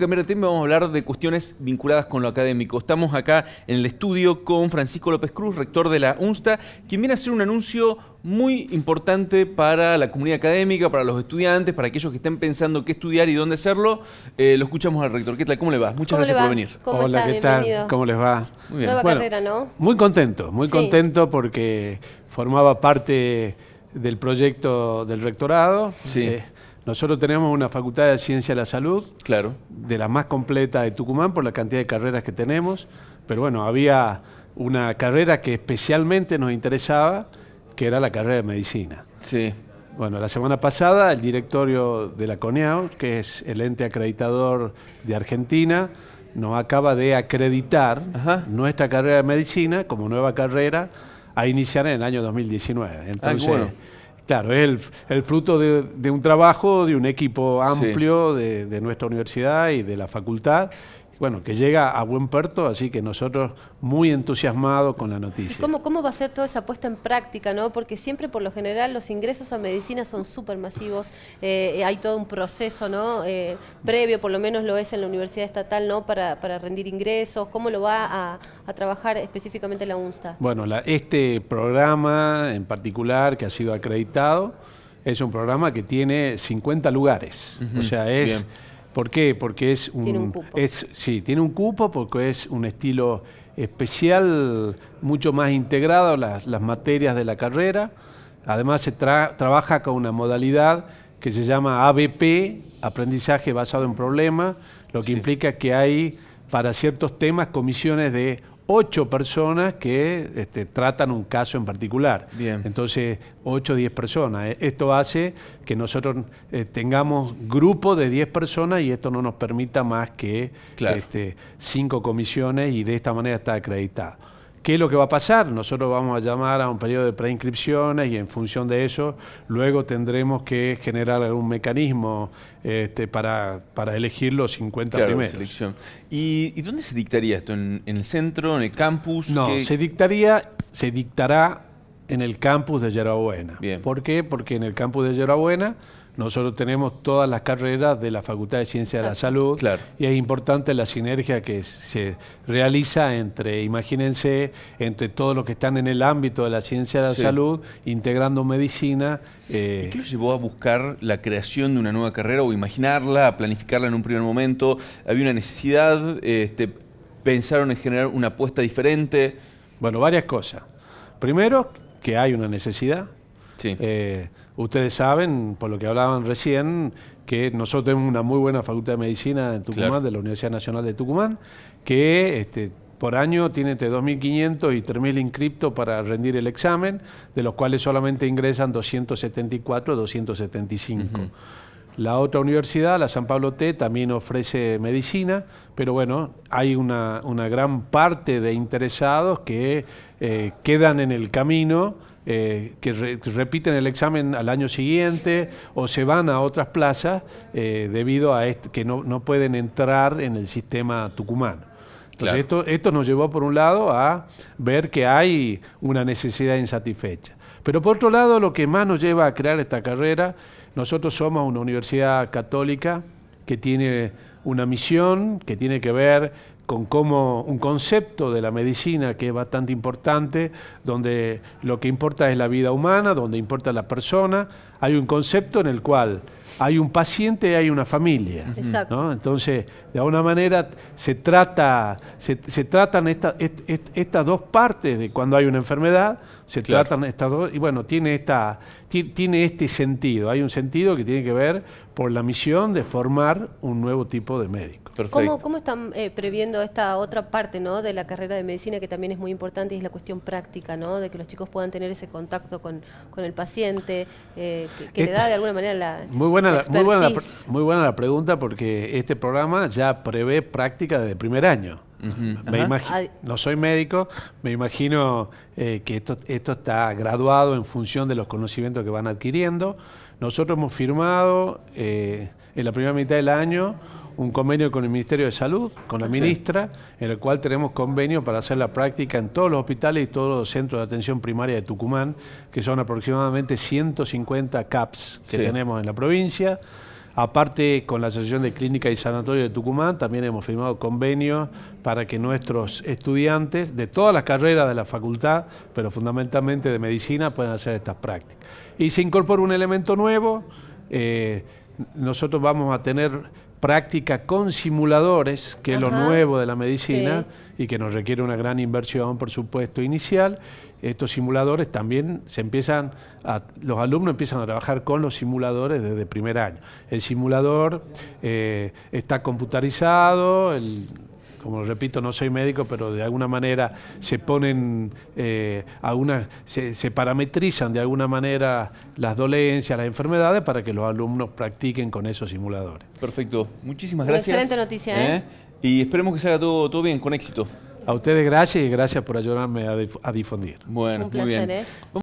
vamos a hablar de cuestiones vinculadas con lo académico. Estamos acá en el estudio con Francisco López Cruz, rector de la UNSTA, quien viene a hacer un anuncio muy importante para la comunidad académica, para los estudiantes, para aquellos que estén pensando qué estudiar y dónde hacerlo. Eh, lo escuchamos al rector. ¿Qué tal? ¿Cómo le va? Muchas gracias por venir. Hola, ¿qué tal? ¿Cómo les va? Muy bien. ¿no? Muy contento, muy contento porque formaba parte del proyecto del rectorado. Sí. Eh, nosotros tenemos una facultad de ciencia de la salud, claro. de la más completa de Tucumán por la cantidad de carreras que tenemos, pero bueno, había una carrera que especialmente nos interesaba, que era la carrera de medicina. Sí. Bueno, la semana pasada el directorio de la CONEAU, que es el ente acreditador de Argentina, nos acaba de acreditar nuestra carrera de medicina como nueva carrera a iniciar en el año 2019. Ah, Entonces, Claro, es el, el fruto de, un trabajo de un equipo amplio de, de, nuestra universidad y de la facultad bueno, que llega a buen puerto, así que nosotros muy entusiasmados con la noticia. ¿Cómo, ¿Cómo va a ser toda esa puesta en práctica? no? Porque siempre por lo general los ingresos a medicina son súper masivos, eh, hay todo un proceso ¿no? Eh, previo, por lo menos lo es en la Universidad Estatal, ¿no? para, rendir ingresos. ¿Cómo lo va a, trabajar específicamente la UNSTA? Bueno, este programa en particular que ha sido acreditado es un programa que tiene 50 lugares, o sea, es... ¿Por qué? Porque es un, cupo. Es, sí, tiene un cupo porque es un estilo especial, mucho más integrado las, las materias de la carrera. Además se trabaja con una modalidad que se llama ABP, aprendizaje basado en problemas, lo que implica que hay para ciertos temas comisiones de ocho personas que este, tratan un caso en particular. Entonces, ocho diez personas. Eh, esto hace que nosotros eh, tengamos grupo de diez personas y esto no nos permita más que este, cinco comisiones y de esta manera está acreditado. ¿Qué es lo que va a pasar? Nosotros vamos a llamar a un periodo de preinscripciones y en función de eso luego tendremos que generar algún mecanismo este, para, elegir los 50 primeros. ¿Y, dónde se dictaría esto? ¿En, el centro? ¿En el campus? No, se dictaría, se dictará en el campus de Yerabuena. ¿Por qué? Porque en el campus de Yerabuena nosotros tenemos todas las carreras de la Facultad de Ciencias de la Salud claro. y es importante la sinergia que se realiza entre, imagínense, entre todos los que están en el ámbito de la ciencia de la salud, integrando medicina. qué eh, llevó a buscar la creación de una nueva carrera o imaginarla, a planificarla en un primer momento? ¿Había una necesidad? Este, ¿Pensaron en generar una apuesta diferente? Bueno, varias cosas. Primero, que hay una necesidad. Sí. Eh, Ustedes saben, por lo que hablaban recién, que nosotros tenemos una muy buena facultad de medicina en Tucumán, de la Universidad Nacional de Tucumán, que este, por año tiene entre 2.500 y 3.000 inscriptos para rendir el examen, de los cuales solamente ingresan 274, 275. La otra universidad, la San Pablo T, también ofrece medicina, pero bueno, hay una, gran parte de interesados que eh, quedan en el camino eh, que, repiten el examen al año siguiente o se van a otras plazas eh, debido a que no, pueden entrar en el sistema tucumano. Entonces esto, esto nos llevó por un lado a ver que hay una necesidad insatisfecha. Pero por otro lado, lo que más nos lleva a crear esta carrera, nosotros somos una universidad católica que tiene una misión que tiene que ver con como un concepto de la medicina que es bastante importante, donde lo que importa es la vida humana, donde importa la persona, hay un concepto en el cual hay un paciente y hay una familia. Entonces, de alguna manera se, trata, se, tratan estas dos partes de cuando hay una enfermedad, se tratan estas dos, y bueno, tiene, esta, tiene este sentido. Hay un sentido que tiene que ver por la misión de formar un nuevo tipo de médico. ¿Cómo, ¿Cómo, están eh, previendo esta otra parte ¿no? de la carrera de medicina que también es muy importante y es la cuestión práctica, ¿no? de que los chicos puedan tener ese contacto con, el paciente? Eh, que, da de alguna manera la. Muy buena la, muy, buena la, pregunta, porque este programa ya prevé práctica desde primer año. Ah, no soy médico, me imagino eh, que esto, está graduado en función de los conocimientos que van adquiriendo. Nosotros hemos firmado. Eh, en la primera mitad del año un convenio con el Ministerio de Salud, con la ministra, en el cual tenemos convenio para hacer la práctica en todos los hospitales y todos los centros de atención primaria de Tucumán, que son aproximadamente 150 CAPS que tenemos en la provincia. Aparte, con la Asociación de Clínica y Sanatorio de Tucumán, también hemos firmado convenios para que nuestros estudiantes de todas las carreras de la facultad, pero fundamentalmente de medicina, puedan hacer estas prácticas. Y se incorpora un elemento nuevo. Eh, nosotros vamos a tener práctica con simuladores, que es lo nuevo de la medicina y que nos requiere una gran inversión, por supuesto, inicial. Estos simuladores también se empiezan los alumnos empiezan a trabajar con los simuladores desde primer año. El simulador eh, está computarizado, el, como repito, no soy médico, pero de alguna manera se ponen, eh, se, parametrizan de alguna manera las dolencias, las enfermedades, para que los alumnos practiquen con esos simuladores. Perfecto, muchísimas gracias. excelente noticia, ¿eh? ¿eh? Y esperemos que se haga todo, todo bien, con éxito. A ustedes gracias y gracias por ayudarme a, difundir. Bueno, Un placer, muy bien. ¿eh?